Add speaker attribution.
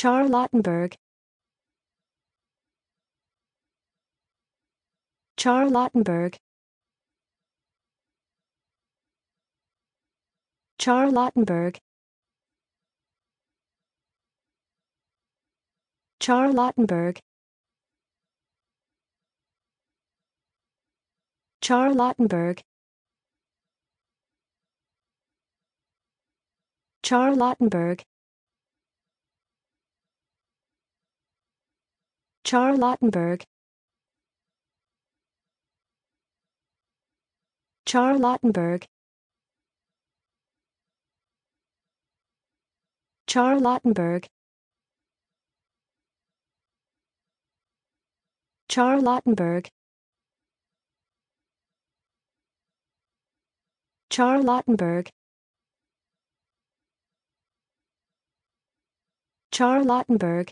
Speaker 1: Charlottenburg Charlottenburg Charlottenburg Charlottenburg Charlottenburg Charlottenburg Charlottenburg Charlottenburg Charlottenburg Charlottenburg Charlottenburg Charlottenburg